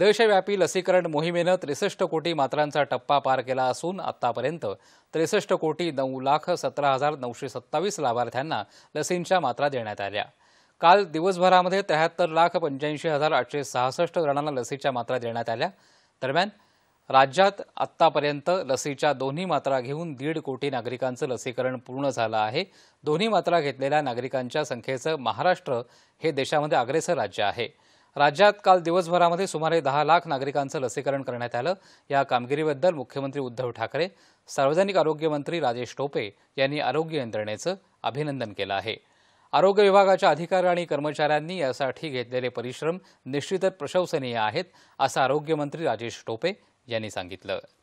देशव्यापी लसीकरण मोहिमेनं त्रेसष्ट कोटी मात्रांचा टप्पा पार केला असून आतापर्यंत त्रेसष्ट कोटी नऊ लाख सतरा हजार नऊशे सत्तावीस लाभार्थ्यांना लसींच्या मात्रा देण्यात आल्या काल दिवसभरामध्ये त्र्याहत्तर लाख पंच्याऐंशी हजार आठशे सहासष्ट जणांना लसीच्या मात्रा देण्यात आल्या दरम्यान राज्यात आत्तापर्यंत लसीच्या दोन्ही मात्रा घेऊन दीड कोटी नागरिकांचं लसीकरण पूर्ण झालं आहे दोन्ही मात्रा घेतलेल्या नागरिकांच्या संख्येचं महाराष्ट्र हे देशामध्ये अग्रेसर राज्य आहे राज्यात काल दिवसभरामध्ये सुमारे दहा लाख नागरिकांचं लसीकरण करण्यात आलं या कामगिरीबद्दल मुख्यमंत्री उद्धव ठाकरे सार्वजनिक आरोग्य मंत्री राजेश टोपे यांनी आरोग्य यंत्रणेचं अभिनंदन केलं आहे आरोग्य विभागाच्या अधिकारी आणि कर्मचाऱ्यांनी यासाठी घेतलेले परिश्रम निश्चितच प्रशंसनीय आहेत असं आरोग्यमंत्री राजेश टोपे यांनी सांगितलं